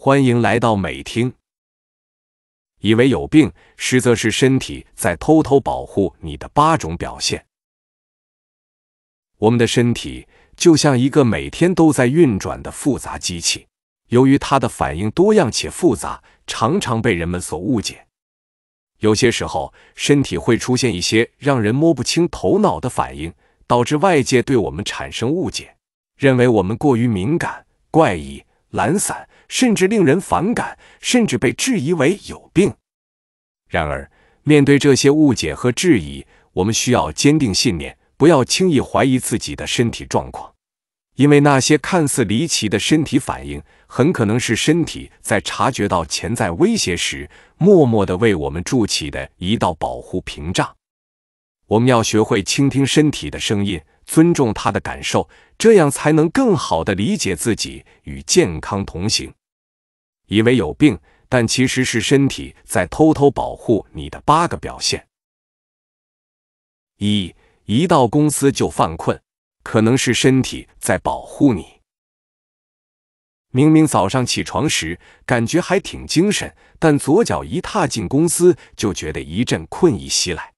欢迎来到美听。以为有病，实则是身体在偷偷保护你的八种表现。我们的身体就像一个每天都在运转的复杂机器，由于它的反应多样且复杂，常常被人们所误解。有些时候，身体会出现一些让人摸不清头脑的反应，导致外界对我们产生误解，认为我们过于敏感、怪异、懒散。甚至令人反感，甚至被质疑为有病。然而，面对这些误解和质疑，我们需要坚定信念，不要轻易怀疑自己的身体状况。因为那些看似离奇的身体反应，很可能是身体在察觉到潜在威胁时，默默地为我们筑起的一道保护屏障。我们要学会倾听身体的声音，尊重他的感受，这样才能更好地理解自己，与健康同行。以为有病，但其实是身体在偷偷保护你的八个表现：一，一到公司就犯困，可能是身体在保护你。明明早上起床时感觉还挺精神，但左脚一踏进公司，就觉得一阵困意袭来，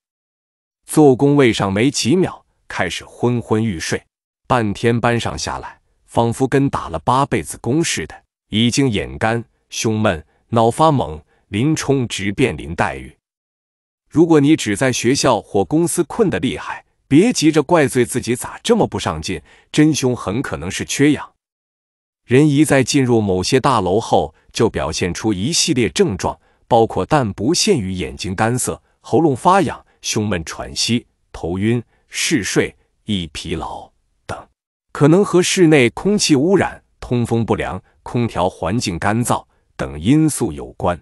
坐工位上没几秒，开始昏昏欲睡，半天班上下来，仿佛跟打了八辈子工似的，已经眼干。胸闷、脑发懵，林冲直变林黛玉。如果你只在学校或公司困得厉害，别急着怪罪自己咋这么不上进，真凶很可能是缺氧。人一在进入某些大楼后，就表现出一系列症状，包括但不限于眼睛干涩、喉咙发痒、胸闷、喘息、头晕、嗜睡、易疲劳等，可能和室内空气污染、通风不良、空调环境干燥。等因素有关，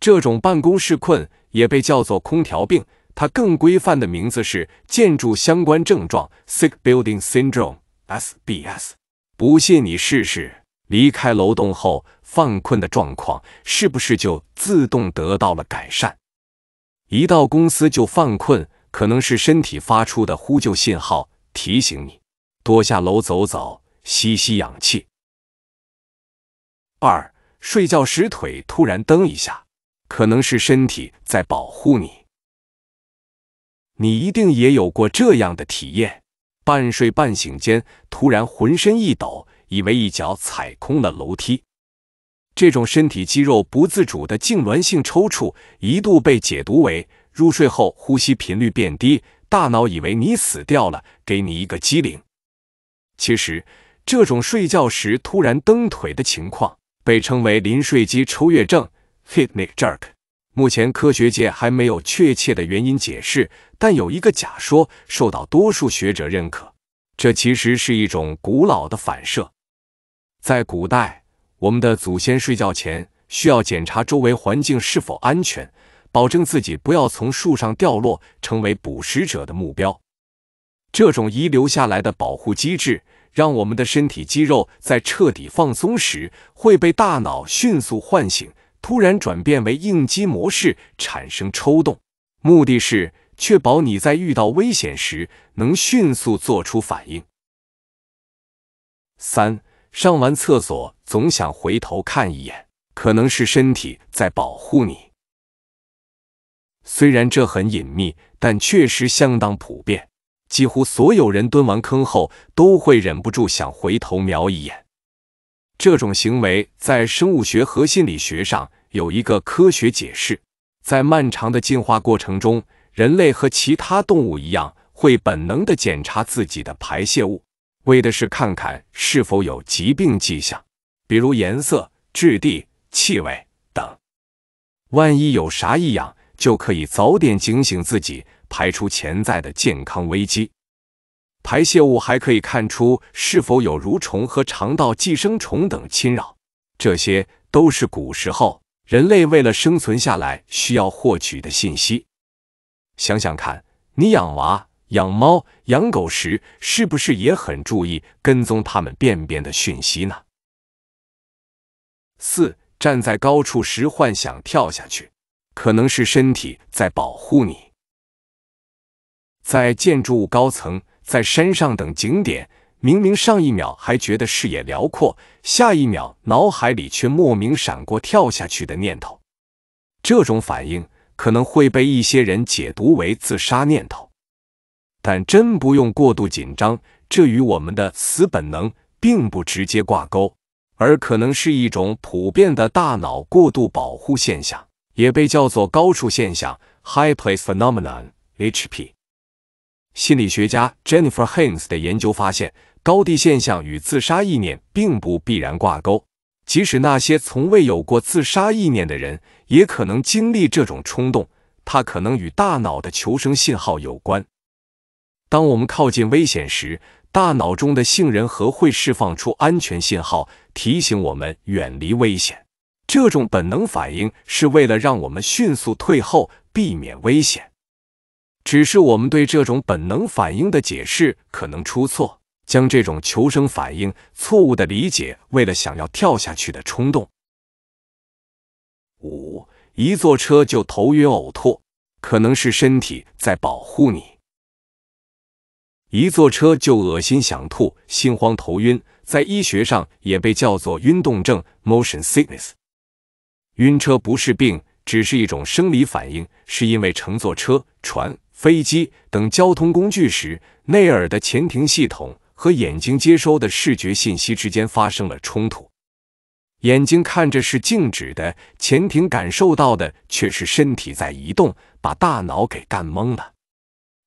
这种办公室困也被叫做空调病，它更规范的名字是建筑相关症状 （Sick Building Syndrome，SBS）。不信你试试，离开楼栋后犯困的状况是不是就自动得到了改善？一到公司就犯困，可能是身体发出的呼救信号，提醒你多下楼走走，吸吸氧气。二。睡觉时腿突然蹬一下，可能是身体在保护你。你一定也有过这样的体验：半睡半醒间，突然浑身一抖，以为一脚踩空了楼梯。这种身体肌肉不自主的痉挛性抽搐，一度被解读为入睡后呼吸频率变低，大脑以为你死掉了，给你一个机灵。其实，这种睡觉时突然蹬腿的情况。被称为“临睡肌抽跃症 ”（Hypnic Jerk）。目前科学界还没有确切的原因解释，但有一个假说受到多数学者认可：这其实是一种古老的反射。在古代，我们的祖先睡觉前需要检查周围环境是否安全，保证自己不要从树上掉落，成为捕食者的目标。这种遗留下来的保护机制。让我们的身体肌肉在彻底放松时，会被大脑迅速唤醒，突然转变为应激模式，产生抽动。目的是确保你在遇到危险时能迅速做出反应。三、上完厕所总想回头看一眼，可能是身体在保护你。虽然这很隐秘，但确实相当普遍。几乎所有人蹲完坑后都会忍不住想回头瞄一眼。这种行为在生物学和心理学上有一个科学解释：在漫长的进化过程中，人类和其他动物一样，会本能地检查自己的排泄物，为的是看看是否有疾病迹象，比如颜色、质地、气味等。万一有啥异样，就可以早点警醒自己。排除潜在的健康危机，排泄物还可以看出是否有蠕虫和肠道寄生虫等侵扰，这些都是古时候人类为了生存下来需要获取的信息。想想看，你养娃、养猫、养狗时，是不是也很注意跟踪它们便便的讯息呢？四，站在高处时幻想跳下去，可能是身体在保护你。在建筑物高层、在山上等景点，明明上一秒还觉得视野辽阔，下一秒脑海里却莫名闪过跳下去的念头。这种反应可能会被一些人解读为自杀念头，但真不用过度紧张。这与我们的死本能并不直接挂钩，而可能是一种普遍的大脑过度保护现象，也被叫做高处现象 （High Place Phenomenon, H.P.）。心理学家 Jennifer h i n e s 的研究发现，高地现象与自杀意念并不必然挂钩。即使那些从未有过自杀意念的人，也可能经历这种冲动。它可能与大脑的求生信号有关。当我们靠近危险时，大脑中的杏仁核会释放出安全信号，提醒我们远离危险。这种本能反应是为了让我们迅速退后，避免危险。只是我们对这种本能反应的解释可能出错，将这种求生反应错误的理解为了想要跳下去的冲动。五，一坐车就头晕呕吐，可能是身体在保护你。一坐车就恶心想吐、心慌头晕，在医学上也被叫做晕动症 （motion sickness）。晕车不是病，只是一种生理反应，是因为乘坐车船。飞机等交通工具时，内耳的前庭系统和眼睛接收的视觉信息之间发生了冲突。眼睛看着是静止的，前庭感受到的却是身体在移动，把大脑给干懵了，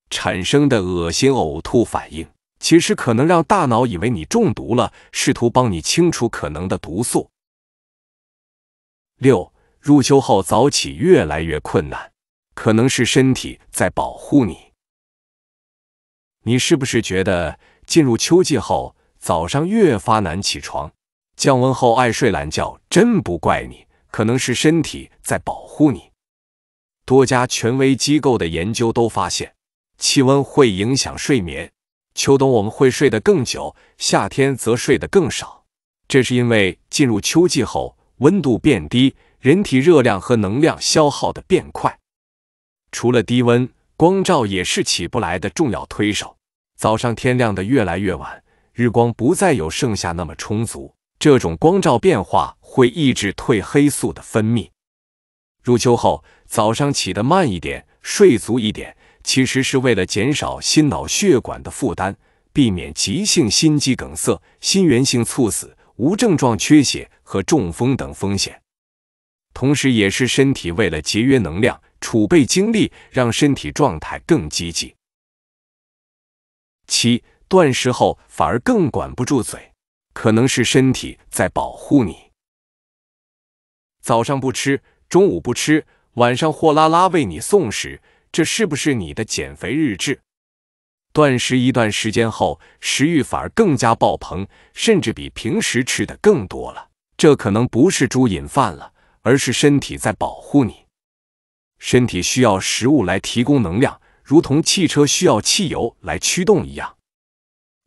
产生的恶心呕吐反应，其实可能让大脑以为你中毒了，试图帮你清除可能的毒素。六、入秋后早起越来越困难。可能是身体在保护你。你是不是觉得进入秋季后早上越发难起床？降温后爱睡懒觉，真不怪你。可能是身体在保护你。多家权威机构的研究都发现，气温会影响睡眠。秋冬我们会睡得更久，夏天则睡得更少。这是因为进入秋季后温度变低，人体热量和能量消耗的变快。除了低温，光照也是起不来的重要推手。早上天亮的越来越晚，日光不再有盛夏那么充足，这种光照变化会抑制褪黑素的分泌。入秋后，早上起得慢一点，睡足一点，其实是为了减少心脑血管的负担，避免急性心肌梗塞、心源性猝死、无症状缺血和中风等风险，同时，也是身体为了节约能量。储备精力，让身体状态更积极。七断食后反而更管不住嘴，可能是身体在保护你。早上不吃，中午不吃，晚上货拉拉为你送食，这是不是你的减肥日志？断食一段时间后，食欲反而更加爆棚，甚至比平时吃的更多了。这可能不是猪瘾犯了，而是身体在保护你。身体需要食物来提供能量，如同汽车需要汽油来驱动一样。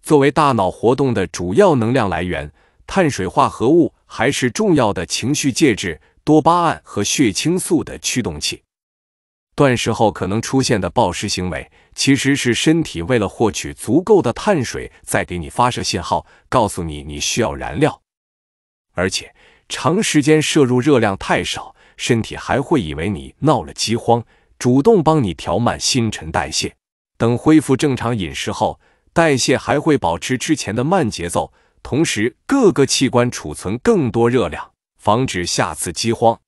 作为大脑活动的主要能量来源，碳水化合物还是重要的情绪介质多巴胺和血清素的驱动器。断食后可能出现的暴食行为，其实是身体为了获取足够的碳水，再给你发射信号，告诉你你需要燃料。而且，长时间摄入热量太少。身体还会以为你闹了饥荒，主动帮你调慢新陈代谢。等恢复正常饮食后，代谢还会保持之前的慢节奏，同时各个器官储存更多热量，防止下次饥荒。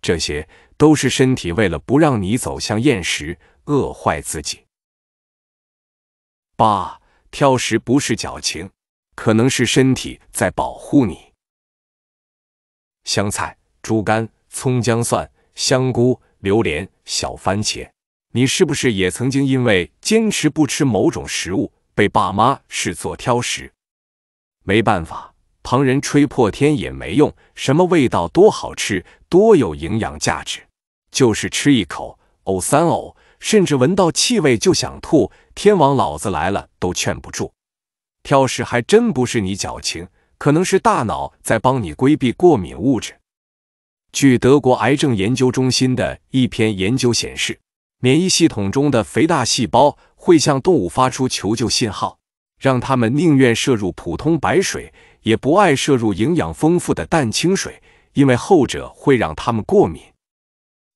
这些都是身体为了不让你走向厌食、饿坏自己。八挑食不是矫情，可能是身体在保护你。香菜、猪肝。葱、姜、蒜、香菇、榴莲、小番茄，你是不是也曾经因为坚持不吃某种食物，被爸妈视作挑食？没办法，旁人吹破天也没用，什么味道多好吃，多有营养价值，就是吃一口呕三呕，甚至闻到气味就想吐，天王老子来了都劝不住。挑食还真不是你矫情，可能是大脑在帮你规避过敏物质。据德国癌症研究中心的一篇研究显示，免疫系统中的肥大细胞会向动物发出求救信号，让它们宁愿摄入普通白水，也不爱摄入营养丰富的蛋清水，因为后者会让它们过敏。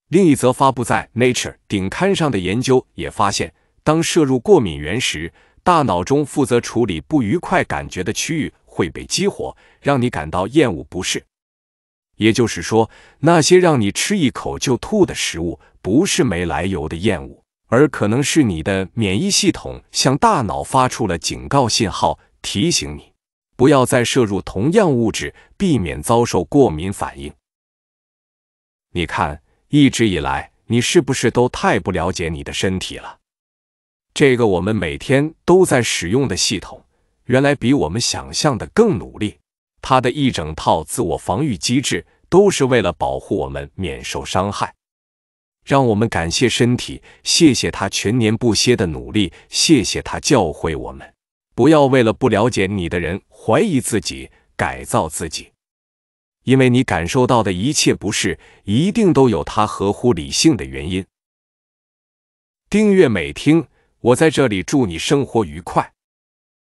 另一则发布在《Nature》顶刊上的研究也发现，当摄入过敏原时，大脑中负责处理不愉快感觉的区域会被激活，让你感到厌恶不适。也就是说，那些让你吃一口就吐的食物，不是没来由的厌恶，而可能是你的免疫系统向大脑发出了警告信号，提醒你不要再摄入同样物质，避免遭受过敏反应。你看，一直以来你是不是都太不了解你的身体了？这个我们每天都在使用的系统，原来比我们想象的更努力。他的一整套自我防御机制都是为了保护我们免受伤害，让我们感谢身体，谢谢他全年不歇的努力，谢谢他教诲我们，不要为了不了解你的人怀疑自己，改造自己，因为你感受到的一切不适，一定都有它合乎理性的原因。订阅美听，我在这里祝你生活愉快。